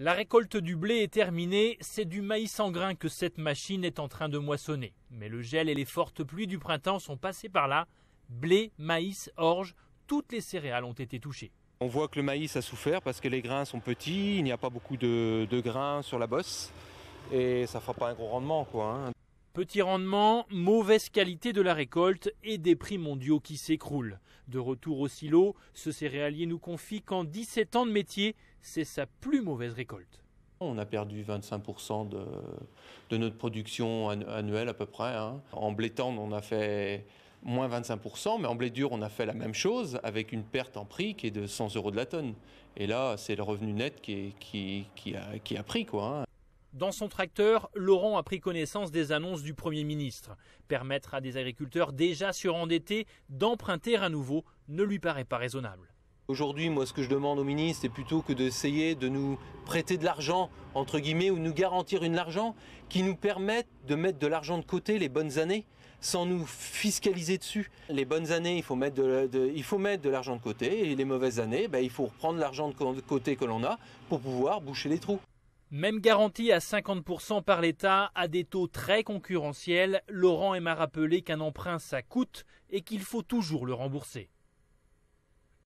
La récolte du blé est terminée, c'est du maïs en grain que cette machine est en train de moissonner. Mais le gel et les fortes pluies du printemps sont passées par là. Blé, maïs, orge, toutes les céréales ont été touchées. On voit que le maïs a souffert parce que les grains sont petits, il n'y a pas beaucoup de, grains sur la bosse et ça ne fera pas un gros rendement. Quoi, hein. Petit rendement, mauvaise qualité de la récolte et des prix mondiaux qui s'écroulent. De retour au silo, ce céréalier nous confie qu'en 17 ans de métier, c'est sa plus mauvaise récolte. On a perdu 25% de, notre production annuelle à peu près. Hein. En blé tendre, on a fait moins 25%, mais en blé dur, on a fait la même chose avec une perte en prix qui est de 100 euros de la tonne. Et là, c'est le revenu net qui, a, pris. Quoi, hein. Dans son tracteur, Laurent a pris connaissance des annonces du Premier ministre. Permettre à des agriculteurs déjà surendettés d'emprunter à nouveau ne lui paraît pas raisonnable. Aujourd'hui, moi, ce que je demande au ministre, c'est plutôt que d'essayer de nous prêter de l'argent, entre guillemets, ou nous garantir une l'argent qui nous permette de mettre de l'argent de côté les bonnes années, sans nous fiscaliser dessus. Les bonnes années, il faut mettre de, il faut mettre de l'argent de côté, et les mauvaises années, ben, il faut reprendre l'argent de côté que l'on a pour pouvoir boucher les trous. Même garantie à 50% par l'État, à des taux très concurrentiels, Laurent à rappeler qu'un emprunt ça coûte et qu'il faut toujours le rembourser.